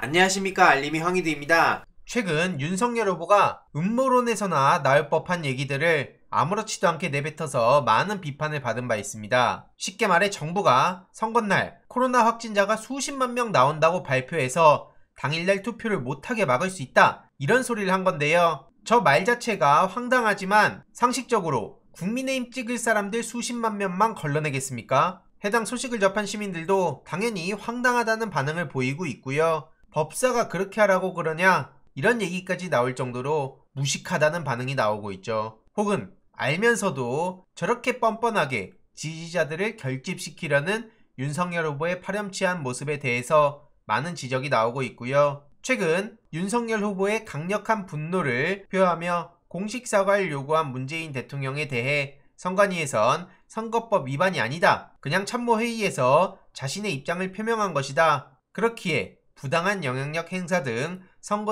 안녕하십니까 알림이 황희드입니다. 최근 윤석열 후보가 음모론에서나 나올 법한 얘기들을 아무렇지도 않게 내뱉어서 많은 비판을 받은 바 있습니다. 쉽게 말해 정부가 선거날 코로나 확진자가 수십만 명 나온다고 발표해서 당일날 투표를 못하게 막을 수 있다 이런 소리를 한 건데요. 저 말 자체가 황당하지만 상식적으로 국민의힘 찍을 사람들 수십만 명만 걸러내겠습니까? 해당 소식을 접한 시민들도 당연히 황당하다는 반응을 보이고 있고요. 법사가 그렇게 하라고 그러냐? 이런 얘기까지 나올 정도로 무식하다는 반응이 나오고 있죠. 혹은 알면서도 저렇게 뻔뻔하게 지지자들을 결집시키려는 윤석열 후보의 파렴치한 모습에 대해서 많은 지적이 나오고 있고요. 최근 윤석열 후보의 강력한 분노를 표하며 공식 사과를 요구한 문재인 대통령에 대해 선관위에선 선거법 위반이 아니다. 그냥 참모회의에서 자신의 입장을 표명한 것이다. 그렇기에 부당한 영향력 행사 등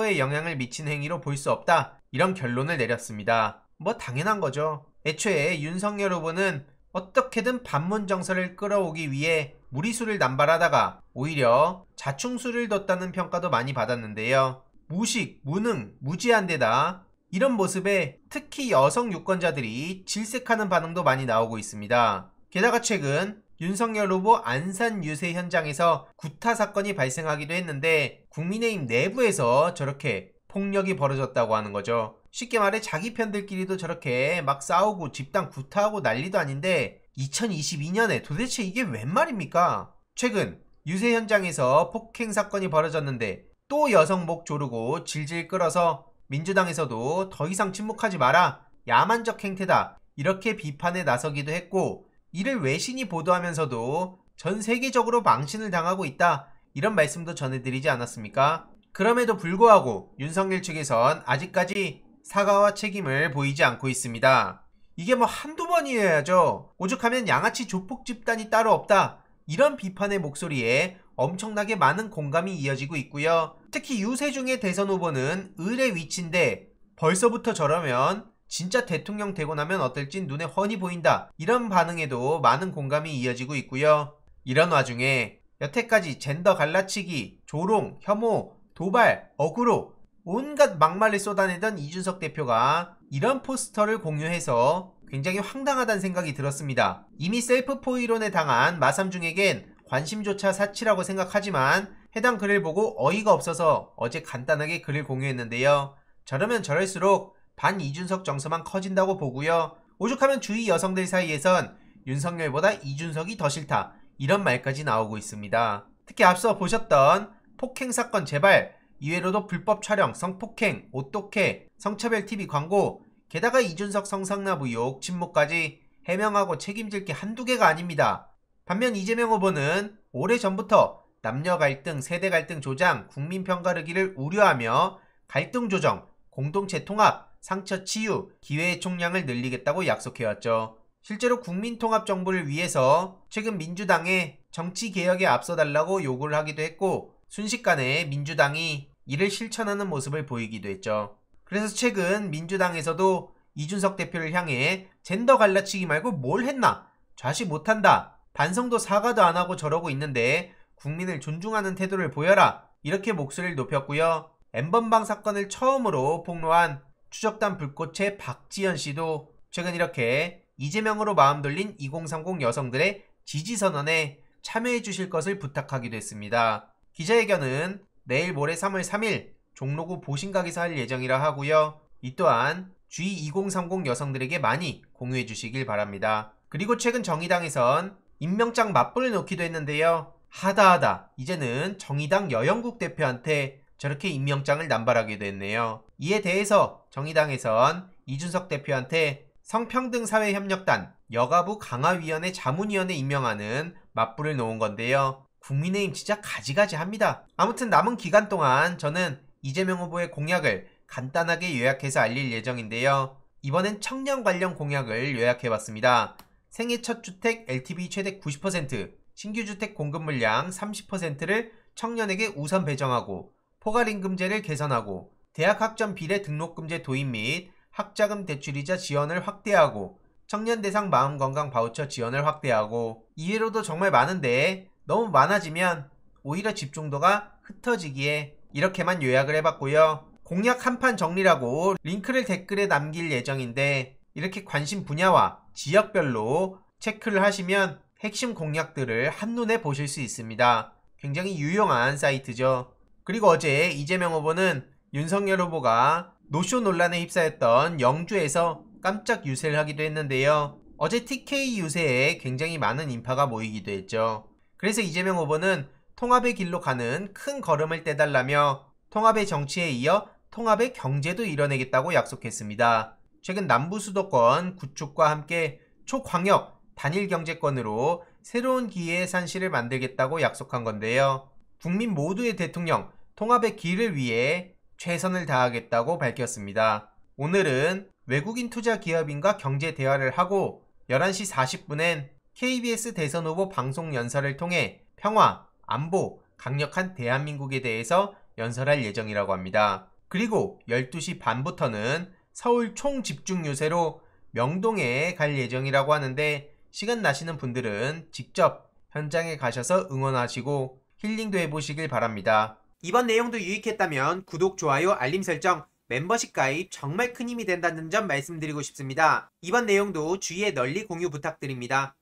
선거에 영향을 미친 행위로 볼 수 없다. 이런 결론을 내렸습니다. 뭐 당연한 거죠. 애초에 윤석열 후보는 어떻게든 반문 정서를 끌어오기 위해 무리수를 남발하다가 오히려 자충수를 뒀다는 평가도 많이 받았는데요. 무식, 무능, 무지한데다 이런 모습에 특히 여성 유권자들이 질색하는 반응도 많이 나오고 있습니다. 게다가 최근 윤석열 후보 안산 유세 현장에서 구타 사건이 발생하기도 했는데 국민의힘 내부에서 저렇게 폭력이 벌어졌다고 하는 거죠. 쉽게 말해 자기 편들끼리도 저렇게 막 싸우고 집단 구타하고 난리도 아닌데 2022년에 도대체 이게 웬 말입니까? 최근 유세 현장에서 폭행 사건이 벌어졌는데 또 여성 목 조르고 질질 끌어서 민주당에서도 더 이상 침묵하지 마라 야만적 행태다 이렇게 비판에 나서기도 했고 이를 외신이 보도하면서도 전 세계적으로 망신을 당하고 있다 이런 말씀도 전해드리지 않았습니까? 그럼에도 불구하고 윤석열 측에선 아직까지 사과와 책임을 보이지 않고 있습니다. 이게 뭐 한두 번이어야죠. 오죽하면 양아치 조폭 집단이 따로 없다. 이런 비판의 목소리에 엄청나게 많은 공감이 이어지고 있고요. 특히 유세중의 대선 후보는 을의 위치인데 벌써부터 저러면 진짜 대통령 되고 나면 어떨진 눈에 훤히 보인다. 이런 반응에도 많은 공감이 이어지고 있고요. 이런 와중에 여태까지 젠더 갈라치기, 조롱, 혐오, 도발, 어그로 온갖 막말을 쏟아내던 이준석 대표가 이런 포스터를 공유해서 굉장히 황당하다는 생각이 들었습니다. 이미 셀프 포이론에 당한 마삼중에겐 관심조차 사치라고 생각하지만 해당 글을 보고 어이가 없어서 어제 간단하게 글을 공유했는데요. 저러면 저럴수록 반 이준석 정서만 커진다고 보고요. 오죽하면 주위 여성들 사이에선 윤석열보다 이준석이 더 싫다 이런 말까지 나오고 있습니다. 특히 앞서 보셨던 폭행 사건 재발, 이외로도 불법 촬영, 성폭행, 오똑해, 성차별 TV 광고, 게다가 이준석 성상납 의혹, 침묵까지 해명하고 책임질 게 한두 개가 아닙니다. 반면 이재명 후보는 오래전부터 남녀 갈등, 세대 갈등 조장, 국민평가르기를 우려하며 갈등 조정, 공동체 통합, 상처 치유, 기회의 총량을 늘리겠다고 약속해왔죠. 실제로 국민통합정부를 위해서 최근 민주당에 정치개혁에 앞서달라고 요구를 하기도 했고 순식간에 민주당이 이를 실천하는 모습을 보이기도 했죠. 그래서 최근 민주당에서도 이준석 대표를 향해 젠더 갈라치기 말고 뭘 했나? 좌시 못한다. 반성도 사과도 안 하고 저러고 있는데 국민을 존중하는 태도를 보여라. 이렇게 목소리를 높였고요. 엠번방 사건을 처음으로 폭로한 추적단 불꽃의 박지현 씨도 최근 이렇게 이재명으로 마음 돌린 2030 여성들의 지지선언에 참여해 주실 것을 부탁하기도 했습니다. 기자회견은 내일 모레 3월 3일 종로구 보신각에서 할 예정이라 하고요. 이 또한 주위 2030 여성들에게 많이 공유해 주시길 바랍니다. 그리고 최근 정의당에선 임명장 맞불을 놓기도 했는데요. 하다하다 이제는 정의당 여영국 대표한테 저렇게 임명장을 남발하게 됐네요. 이에 대해서 정의당에선 이준석 대표한테 성평등사회협력단 여가부 강화위원회 자문위원회 임명하는 맞불을 놓은 건데요. 국민의힘 진짜 가지가지 합니다. 아무튼 남은 기간 동안 저는 이재명 후보의 공약을 간단하게 요약해서 알릴 예정인데요. 이번엔 청년 관련 공약을 요약해봤습니다. 생애 첫 주택 LTV 최대 90%, 신규 주택 공급 물량 30%를 청년에게 우선 배정하고 포괄임금제를 개선하고 대학 학점 비례 등록금제 도입 및 학자금 대출이자 지원을 확대하고 청년 대상 마음 건강 바우처 지원을 확대하고 이외로도 정말 많은데 너무 많아지면 오히려 집중도가 흩어지기에 이렇게만 요약을 해봤고요. 공약 한판 정리라고 링크를 댓글에 남길 예정인데 이렇게 관심 분야와 지역별로 체크를 하시면 핵심 공약들을 한눈에 보실 수 있습니다. 굉장히 유용한 사이트죠. 그리고 어제 이재명 후보는 윤석열 후보가 노쇼 논란에 휩싸였던 영주에서 깜짝 유세를 하기도 했는데요. 어제 TK 유세에 굉장히 많은 인파가 모이기도 했죠. 그래서 이재명 후보는 통합의 길로 가는 큰 걸음을 떼달라며 통합의 정치에 이어 통합의 경제도 이뤄내겠다고 약속했습니다. 최근 남부 수도권 구축과 함께 초광역 단일 경제권으로 새로운 기회의 산실을 만들겠다고 약속한 건데요. 국민 모두의 대통령 통합의 길을 위해 최선을 다하겠다고 밝혔습니다. 오늘은 외국인 투자 기업인과 경제 대화를 하고 11시 40분엔 KBS 대선 후보 방송 연설을 통해 평화, 안보, 강력한 대한민국에 대해서 연설할 예정이라고 합니다. 그리고 12시 반부터는 서울 총 집중 요새로 명동에 갈 예정이라고 하는데 시간 나시는 분들은 직접 현장에 가셔서 응원하시고 힐링도 해보시길 바랍니다. 이번 내용도 유익했다면 구독, 좋아요, 알림 설정, 멤버십 가입 정말 큰 힘이 된다는 점 말씀드리고 싶습니다. 이번 내용도 주위에 널리 공유 부탁드립니다.